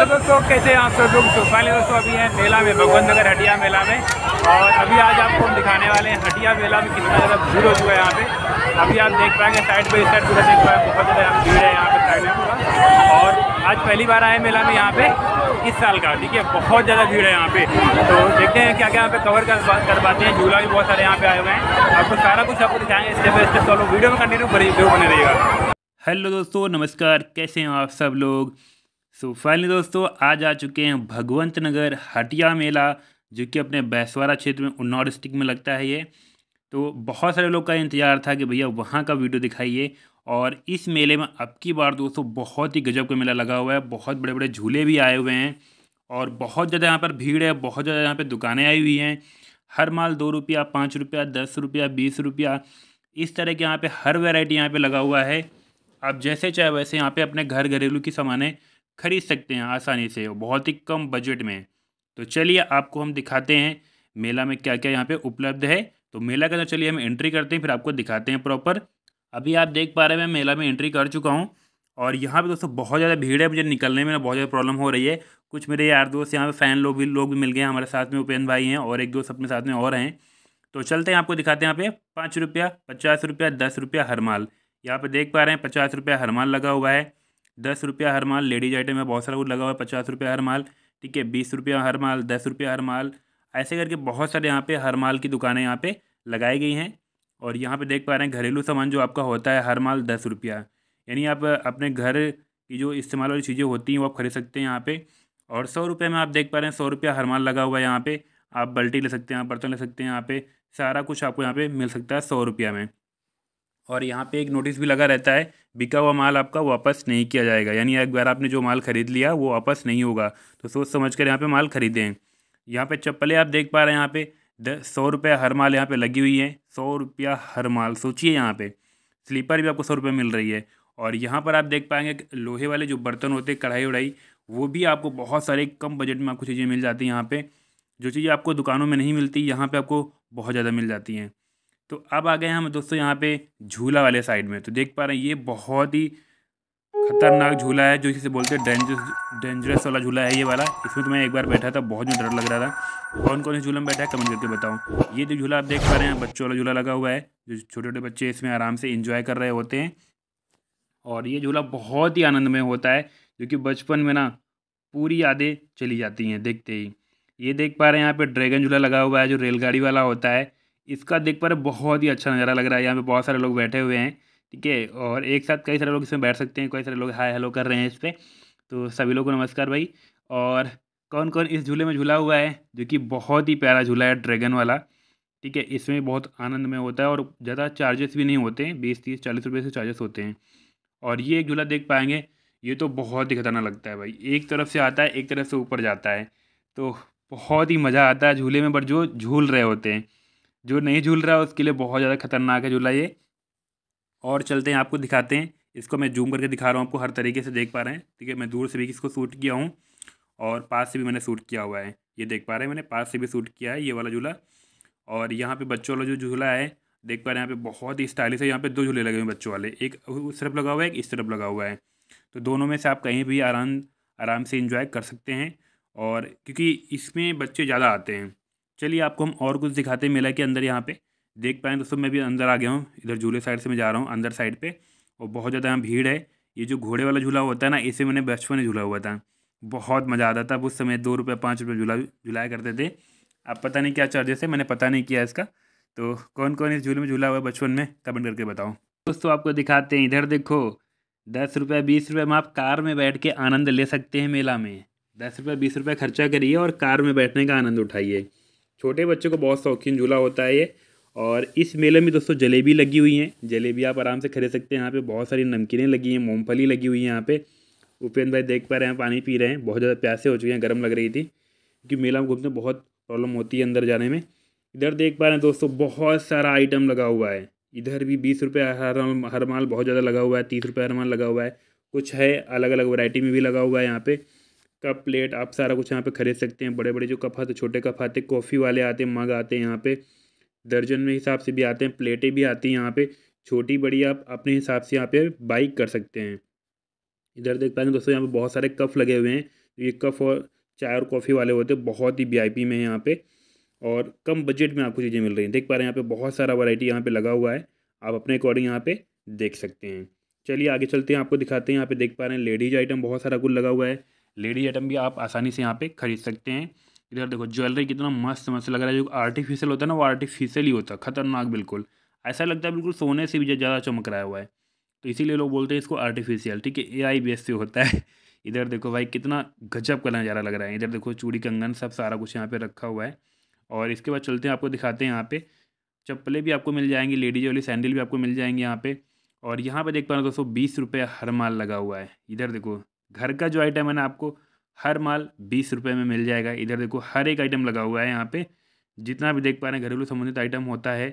hello दोस्तों कैसे आप सब लोग तो पहले दोस्तों अभी है मेला में भगवंत नगर हटिया मेला में और अभी आज आपको हम दिखाने वाले हैं हटिया मेला में कितना ज़्यादा भीड़ हो चुका है यहाँ पे अभी आप देख पाएंगे साइड पे साइड पूरा देख पाए बहुत ज़्यादा भीड़ है यहाँ पे साइड में पूरा और आज पहली बार आए मेला में यहाँ पे इस साल का ठीक है बहुत ज़्यादा भीड़ है यहाँ पे तो देखते हैं क्या क्या यहाँ पे कवर कर कर पाते हैं झूला भी बहुत सारे यहाँ पे आए हुए हैं आपको सारा कुछ आपको दिखाएंगे स्टेप बाई स्टेप तो वीडियो में कंटिन्यू बने रहेगा हेलो दोस्तों नमस्कार कैसे हैं आप सब लोग सो so, फाइनली दोस्तों आज आ चुके हैं भगवंत नगर हटिया मेला जो कि अपने बैसवारा क्षेत्र में उन्नाव डिस्ट्रिक्ट में लगता है ये तो बहुत सारे लोग का इंतज़ार था कि भैया वहाँ का वीडियो दिखाइए और इस मेले में अब की बार दोस्तों बहुत ही गजब का मेला लगा हुआ है बहुत बड़े बड़े झूले भी आए हुए हैं और बहुत ज़्यादा यहाँ पर भीड़ है बहुत ज़्यादा यहाँ पर दुकानें आई हुई हैं हर माल दो रुपया पाँच रुपया दस रुपया बीस रुपया इस तरह के यहाँ पर हर वेराइटी यहाँ पर लगा हुआ है आप जैसे चाहे वैसे यहाँ पर अपने घर घरेलू की सामानें खरीद सकते हैं आसानी से बहुत ही कम बजट में तो चलिए आपको हम दिखाते हैं मेला में क्या क्या यहाँ पे उपलब्ध है तो मेला के अंदर चलिए हम एंट्री करते हैं फिर आपको दिखाते हैं प्रॉपर अभी आप देख पा रहे हैं मैं मेला में एंट्री कर चुका हूँ और यहाँ पे दोस्तों बहुत ज़्यादा भीड़ है मुझे निकलने में बहुत ज़्यादा प्रॉब्लम हो रही है कुछ मेरे यार दोस्त यहाँ पे फ़ैन लोग भी लोग भी मिल गए हैं हमारे साथ में उपेंद्र भाई हैं और एक दोस्त अपने साथ में और हैं तो चलते हैं आपको दिखाते हैं यहाँ पे पाँच रुपया पचास रुपया दस रुपया हर माल यहाँ पे देख पा रहे हैं पचास रुपया हर माल लगा हुआ है दस रुपया हर माल लेडीज आइटम में बहुत सारा कुछ लगा हुआ है पचास रुपया हर माल ठीक है बीस रुपया हर माल दस रुपया हर माल ऐसे करके बहुत सारे यहाँ पे हर माल की दुकानें यहाँ पे लगाई गई हैं और यहाँ पे देख पा रहे हैं घरेलू सामान जो आपका होता है हर माल दस रुपया यानी आप अपने घर की जो इस्तेमाल वाली चीज़ें होती हैं वो आप खरीद सकते हैं यहाँ पर और सौ रुपये में आप देख पा रहे हैं सौ रुपया हर माल लगा हुआ है यहाँ पर आप बल्टी ले सकते हैं बर्तन ले सकते हैं यहाँ पर सारा कुछ आपको यहाँ पर मिल सकता है सौ रुपया में और यहाँ पे एक नोटिस भी लगा रहता है बिका हुआ माल आपका वापस नहीं किया जाएगा यानी एक बार आपने जो माल ख़रीद लिया वो वापस नहीं होगा तो सोच समझ कर यहाँ पर माल ख़रीदें यहाँ पर चप्पलें आप देख पा रहे हैं यहाँ पर दस सौ रुपये हर माल यहाँ पर लगी हुई है सौ रुपया हर माल सोचिए यहाँ पर स्लीपर भी आपको सौ रुपये मिल रही है और यहाँ पर आप देख पाएंगे लोहे वाले जो बर्तन होते हैं कढ़ाई वढ़ाई वो भी आपको बहुत सारे कम बजट में आपको चीज़ें मिल जाती हैं यहाँ पे जो चीज़ें आपको दुकानों में नहीं मिलती यहाँ पे आपको बहुत ज़्यादा मिल जाती हैं तो अब आ गए हम दोस्तों यहाँ पे झूला वाले साइड में तो देख पा रहे हैं ये बहुत ही खतरनाक झूला है जो इसे बोलते हैं डेंजरस डेंजरस वाला झूला है ये वाला इसमें तो मैं एक बार बैठा था बहुत ही डर लग रहा था कौन कौन से झूला में बैठा है कमेंट करके बताओ ये जो झूला आप देख पा रहे हैं बच्चों वाला झूला लगा हुआ है जो छोटे छोटे बच्चे इसमें आराम से इंजॉय कर रहे होते हैं और ये झूला बहुत ही आनंदमय होता है क्योंकि बचपन में ना पूरी यादें चली जाती हैं देखते ही ये देख पा रहे हैं यहाँ पे ड्रैगन झूला लगा हुआ है जो रेलगाड़ी वाला होता है इसका देख पा रहे बहुत ही अच्छा नज़ारा लग रहा है यहाँ पे बहुत सारे लोग बैठे हुए हैं ठीक है और एक साथ कई सारे लोग इसमें बैठ सकते हैं कई सारे लोग हाय हेलो कर रहे हैं इस पर तो सभी लोगों को नमस्कार भाई और कौन कौन इस झूले में झूला हुआ है जो कि बहुत ही प्यारा झूला है ड्रैगन वाला ठीक है इसमें बहुत आनंद में होता है और ज़्यादा चार्जेस भी नहीं होते हैं बीस तीस चालीस रुपये से चार्जेस होते हैं और ये एक झूला देख पाएंगे ये तो बहुत ही खतरनाक लगता है भाई एक तरफ से आता है एक तरफ से ऊपर जाता है तो बहुत ही मज़ा आता है झूले में बट जो झूल रहे होते हैं जो नहीं झूल रहा है उसके लिए बहुत ज़्यादा खतरनाक है झूला ये और चलते हैं आपको दिखाते हैं इसको मैं जूम करके दिखा रहा हूँ आपको हर तरीके से देख पा रहे हैं ठीक है मैं दूर से भी इसको सूट किया हूँ और पास से भी मैंने सूट किया हुआ है ये देख पा रहे हैं मैंने पास से भी सूट किया है ये वाला झूला और यहाँ पे बच्चों वाला जो झूला है देख पा रहे हैं यहाँ पे बहुत ही स्टाइलिश है यहाँ पे दो झूले लगे हुए हैं बच्चों वाले एक उस तरफ लगा हुआ है एक इस तरफ लगा हुआ है तो दोनों में से आप कहीं भी आराम आराम से इंजॉय कर सकते हैं और क्योंकि इसमें बच्चे ज़्यादा आते हैं चलिए आपको हम और कुछ दिखाते हैं मेला के अंदर यहाँ पे देख पाए दोस्तों मैं भी अंदर आ गया हूँ इधर झूले साइड से मैं जा रहा हूँ अंदर साइड पे और बहुत ज़्यादा यहाँ भीड़ है ये जो घोड़े वाला झूला होता है ना इसे मैंने बचपन में झूला हुआ था बहुत मज़ा आता था उस समय दो रुपये पाँच रुपये झूला झुलाया करते थे अब पता नहीं क्या चार्जेस है मैंने पता नहीं किया इसका तो कौन कौन इस झूले में झूला हुआ है बचपन में कमेंट करके बताओ दोस्तों आपको दिखाते हैं इधर देखो दस रुपये बीस रुपये में आप कार में बैठ के आनंद ले सकते हैं मेला में दस रुपये बीस रुपये खर्चा करिए और कार में बैठने का आनंद उठाइए छोटे बच्चों को बहुत शौकीन झूला होता है ये और इस मेले में दोस्तों जलेबी लगी हुई हैं जलेबी आप आराम से खरीद सकते हैं यहाँ पे बहुत सारी नमकीनें लगी हैं मूँगफली लगी हुई है यहाँ पे उपेंद्र भाई देख पा रहे हैं पानी पी रहे हैं बहुत ज़्यादा प्यासे हो चुके हैं गर्म लग रही थी क्योंकि मेला में घूमने बहुत प्रॉब्लम होती है अंदर जाने में इधर देख पा रहे हैं दोस्तों बहुत सारा आइटम लगा हुआ है इधर भी बीस रुपये हर हर माल बहुत ज़्यादा लगा हुआ है तीस रुपये हर माल लगा हुआ है कुछ है अलग अलग वैरायटी में भी लगा हुआ है यहाँ पर कप प्लेट आप सारा कुछ यहाँ पे खरीद सकते हैं बड़े बड़े जो कप आते छोटे कप आते कॉफ़ी वाले आते हैं मग आते हैं यहाँ पे दर्जन में हिसाब से भी आते हैं प्लेटें भी आती हैं यहाँ पे छोटी बड़ी आप अपने हिसाब से यहाँ पे बाइक कर सकते हैं इधर देख पा रहे हैं दोस्तों यहाँ पे बहुत सारे कफ लगे हुए हैं तो ये कफ़ और चाय और कॉफ़ी वाले होते हैं बहुत ही वी में है यहाँ पर और कम बजट में आपको चीज़ें मिल रही हैं देख पा रहे हैं यहाँ पर बहुत सारा वराइटी यहाँ पे लगा हुआ है आप अपने अकॉर्डिंग यहाँ पर देख सकते हैं चलिए आगे चलते हैं आपको दिखाते हैं यहाँ पे देख पा रहे हैं लेडीज आइटम बहुत सारा कुछ लगा हुआ है लेडी आइटम भी आप आसानी से यहाँ पे खरीद सकते हैं इधर देखो ज्वेलरी कितना मस्त मस्त लग रहा है जो आर्टिफिशियल होता है ना वो आर्टिफिशियल ही होता है खतरनाक बिल्कुल ऐसा लगता है बिल्कुल सोने से भी ज़्यादा चमक रहा हुआ है तो इसीलिए लोग बोलते हैं इसको आर्टिफिशियल ठीक है ए आई बेस से होता है इधर देखो भाई कितना गजब का नज़ारा लग रहा है इधर देखो चूड़ी कंगन सब सारा कुछ यहाँ पे रखा हुआ है और इसके बाद चलते हैं आपको दिखाते हैं यहाँ पे चप्पलें भी आपको मिल जाएंगी लेडीज वाली सैंडल भी आपको मिल जाएंगी यहाँ पे और यहाँ पे देख पा रहे हो दोस्तों बीस रुपये हर माल लगा हुआ है इधर देखो घर का जो आइटम है ना आपको हर माल बीस रुपये में मिल जाएगा इधर देखो हर एक आइटम लगा हुआ है यहाँ पे जितना भी देख पा रहे हैं घरेलू संबंधित आइटम होता है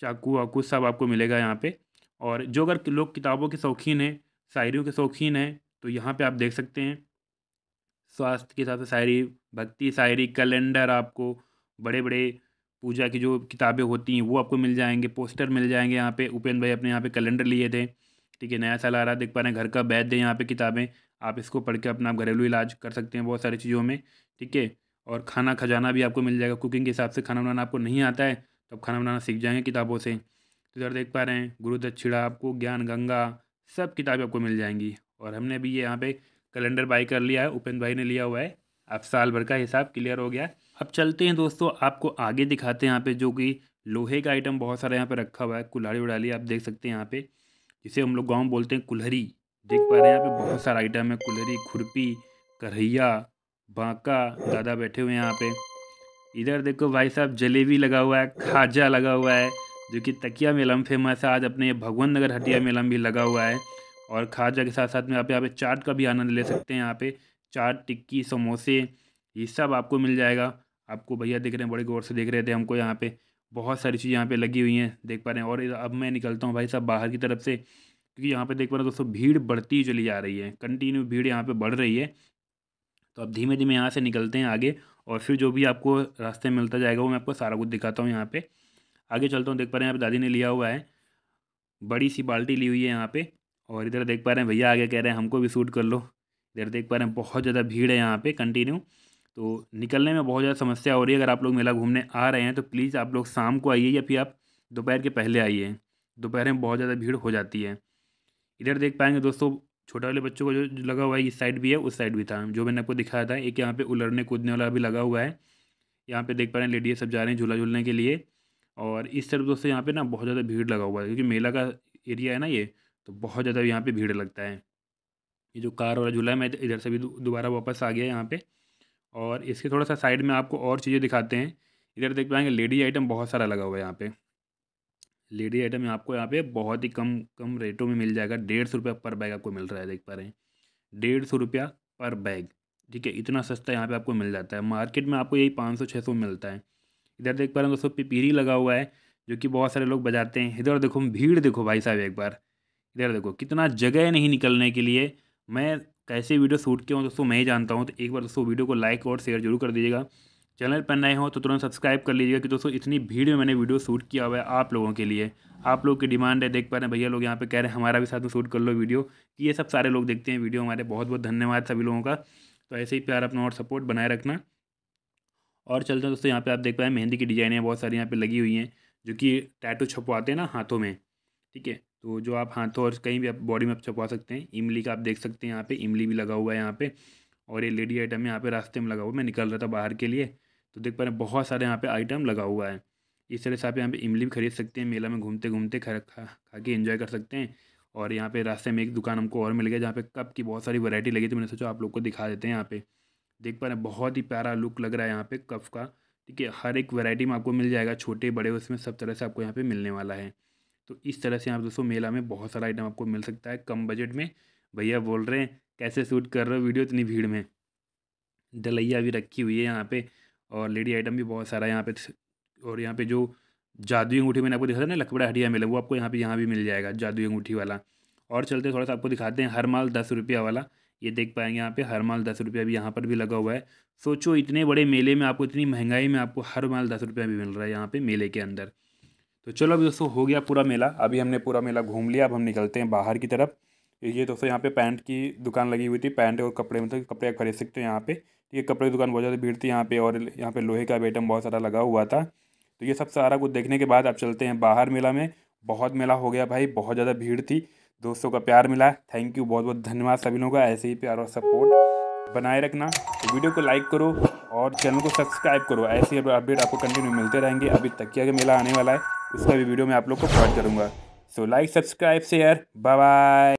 चाकू वाकू सब आपको मिलेगा यहाँ पे और जो अगर लोग किताबों के शौकीन हैं शायरी के शौकीन हैं तो यहाँ पे आप देख सकते हैं स्वास्थ्य के हिसाब से शायरी भक्ति शायरी कैलेंडर आपको बड़े बड़े पूजा की जो किताबें होती हैं वो आपको मिल जाएंगे पोस्टर मिल जाएंगे यहाँ पर उपेंद्र भाई अपने यहाँ पर कैलेंडर लिए थे ठीक है नया साल आ रहा है देख पा रहे हैं घर का बैद है यहाँ पर किताबें आप इसको पढ़ के अपना घरेलू इलाज कर सकते हैं बहुत सारी चीज़ों में ठीक है और खाना खजाना भी आपको मिल जाएगा कुकिंग के हिसाब से खाना बनाना आपको नहीं आता है तो आप खाना बनाना सीख जाएंगे किताबों से तो इधर देख पा रहे हैं गुरु दक्षिणा आपको ज्ञान गंगा सब किताबें आपको मिल जाएंगी और हमने अभी ये यहाँ पे कैलेंडर बाई कर लिया है उपेंद्र भाई ने लिया हुआ है आप साल भर का हिसाब क्लियर हो गया अब चलते हैं दोस्तों आपको आगे दिखाते हैं यहाँ पे जो कि लोहे का आइटम बहुत सारा यहाँ पे रखा हुआ है कुल्हाड़ी उड़ाली आप देख सकते हैं यहाँ पे जिसे हम लोग गाँव बोलते हैं कुल्हरी देख पा रहे हैं यहाँ पे बहुत सारा आइटम है कुलरी खुरपी कढ़ैया बांका दादा बैठे हुए हैं यहाँ पे इधर देखो भाई साहब जलेबी लगा हुआ है खाजा लगा हुआ है जो कि तकिया मेलम फेमस है आज अपने भगवान नगर हटिया मेलम भी लगा हुआ है और खाजा के साथ साथ में आप यहाँ पे चाट का भी आनंद ले सकते हैं यहाँ पे चाट टिक्की समोसे ये सब आपको मिल जाएगा आपको भैया देख रहे हैं बड़े गौर से देख रहे थे हमको यहाँ पे बहुत सारी चीज़ यहाँ पे लगी हुई हैं देख पा रहे हैं और अब मैं निकलता हूँ भाई साहब बाहर की तरफ से क्योंकि यहाँ पे देख पा रहे हो दोस्तों भीड़ बढ़ती चली जा रही है कंटिन्यू भीड़ यहाँ पे बढ़ रही है तो अब धीमे धीमे यहाँ से निकलते हैं आगे और फिर जो भी आपको रास्ते मिलता जाएगा वो मैं आपको सारा कुछ दिखाता हूँ यहाँ पे आगे चलता हूँ देख पा रहे हैं आप दादी ने लिया हुआ है बड़ी सी बाल्टी ली हुई है यहाँ पर और इधर देख पा रहे हैं भैया आगे कह रहे हैं हमको भी सूट कर लो इधर देख पा रहे हैं बहुत ज़्यादा भीड़ है यहाँ पर कंटिन्यू तो निकलने में बहुत ज़्यादा समस्या हो रही है अगर आप लोग मेला घूमने आ रहे हैं तो प्लीज़ आप लोग शाम को आइए या फिर आप दोपहर के पहले आइए दोपहर में बहुत ज़्यादा भीड़ हो जाती है इधर देख पाएंगे दोस्तों छोटा वाले बच्चों को जो लगा हुआ है इस साइड भी है उस साइड भी था जो मैंने आपको दिखाया था एक यहाँ पे उलरने कूदने वाला भी लगा हुआ है यहाँ पे देख पा रहे हैं लेडीज सब जा रहे हैं झूला झूलने के लिए और इस तरफ दोस्तों यहाँ पे ना बहुत ज़्यादा भीड़ लगा हुआ है क्योंकि मेला का एरिया है ना ये तो बहुत ज़्यादा यहाँ पर भीड़ लगता है ये जो कार वाला झूला है मैं इधर से भी दोबारा वापस आ गया यहाँ पर और इसके थोड़ा सा साइड में आपको और चीज़ें दिखाते हैं इधर देख पाएंगे लेडी आइटम बहुत सारा लगा हुआ है यहाँ पर लेडीज आइटम आपको यहाँ पे बहुत ही कम कम रेटों में मिल जाएगा डेढ़ सौ रुपया पर बैग आपको मिल रहा है देख पा रहे हैं डेढ़ सौ रुपया पर बैग ठीक है इतना सस्ता यहाँ पे आपको मिल जाता है मार्केट में आपको यही पाँच सौ छः सौ मिलता है इधर देख पा रहे हैं दोस्तों पिपीरी लगा हुआ है जो कि बहुत सारे लोग बजाते हैं इधर देखो भीड़ देखो भाई साहब एक बार इधर देखो कितना जगह नहीं निकलने के लिए मैं कैसे वीडियो शूट किया हूँ दोस्तों मैं ही जानता हूँ तो एक बार दोस्तों वीडियो को लाइक और शेयर जरूर कर दीजिएगा चैनल पर नए हो तो तुरंत सब्सक्राइब कर लीजिएगा कि दोस्तों इतनी भीड़ में मैंने वीडियो शूट किया हुआ है आप लोगों के लिए आप लोग की डिमांड है देख पा रहे हैं भैया लोग यहाँ पे कह रहे हैं हमारा भी साथ में शूट कर लो वीडियो कि ये सब सारे लोग देखते हैं वीडियो हमारे बहुत बहुत धन्यवाद सभी लोगों का तो ऐसे ही प्यार अपना और सपोर्ट बनाए रखना और चलते हैं दोस्तों यहाँ पर आप देख पाए मेहंदी की डिजाइनें बहुत सारी यहाँ पर लगी हुई हैं जो कि टैटू छपवाते हैं ना हाथों में ठीक है तो जो आप हाथों और कहीं भी आप बॉडी में आप छपवा सकते हैं इमली का आप देख सकते हैं यहाँ पर इमली भी लगा हुआ है यहाँ पर और ये लेडी आइटम यहाँ पे रास्ते में लगा हुआ मैं निकल रहा था बाहर के लिए तो देख पा रहे हैं बहुत सारे यहाँ पे आइटम लगा हुआ है इस तरह से आप यहाँ पे इमली भी खरीद सकते हैं मेला में घूमते घूमते खा खा खा के इन्जॉय कर सकते हैं और यहाँ पे रास्ते में एक दुकान हमको और मिल गया जहाँ पे कप की बहुत सारी वैरायटी लगी थी मैंने सोचा आप लोग को दिखा देते हैं यहाँ पे देख पा रहे हैं बहुत ही प्यारा लुक लग रहा है यहाँ पे कप का ठीक है हर एक वैरायटी में आपको मिल जाएगा छोटे बड़े उसमें सब तरह से आपको यहाँ पर मिलने वाला है तो इस तरह से यहाँ दोस्तों मेला में बहुत सारा आइटम आपको मिल सकता है कम बजट में भैया बोल रहे हैं कैसे शूट कर रहे हो वीडियो इतनी भीड़ में डलैया भी रखी हुई है यहाँ पर और लेडी आइटम भी बहुत सारा यहाँ पे और यहाँ पे जो जादुई अंगूठी मैंने आपको दिखा था ना लकबड़ा हड्डिया मिला वो आपको यहाँ पे यहाँ भी मिल जाएगा जादुई अंगूठी वाला और चलते थोड़ा सा आपको दिखाते हैं हर माल दस रुपया वाला ये देख पाएंगे यहाँ पे हर माल दस रुपया भी यहाँ पर भी लगा हुआ है सोचो इतने बड़े मेले में आपको इतनी महंगाई में आपको हर माल दस रुपया भी मिल रहा है यहाँ पे मेले के अंदर तो चलो अभी दोस्तों हो गया पूरा मेला अभी हमने पूरा मेला घूम लिया अब हम निकलते हैं बाहर की तरफ ये दोस्तों यहाँ पे पैंट की दुकान लगी हुई थी पैंट और कपड़े मतलब कपड़े खरीद सकते हैं यहाँ पर ठीक तो है कपड़े की दुकान बहुत ज़्यादा भीड़ थी यहाँ पे और यहाँ पे लोहे का आइटम बहुत सारा लगा हुआ था तो ये सब सारा कुछ देखने के बाद आप चलते हैं बाहर मेला में बहुत मेला हो गया भाई बहुत ज़्यादा भीड़ थी दोस्तों का प्यार मिला थैंक यू बहुत बहुत धन्यवाद सभी लोगों का ऐसे ही प्यार और सपोर्ट बनाए रखना तो वीडियो को लाइक करो और चैनल को सब्सक्राइब करो ऐसे ही अपडेट आपको कंटिन्यू मिलते रहेंगे अभी तकिया का मेला आने वाला है उसका भी वीडियो मैं आप लोग को प्रोवाइड करूँगा so like subscribe share bye bye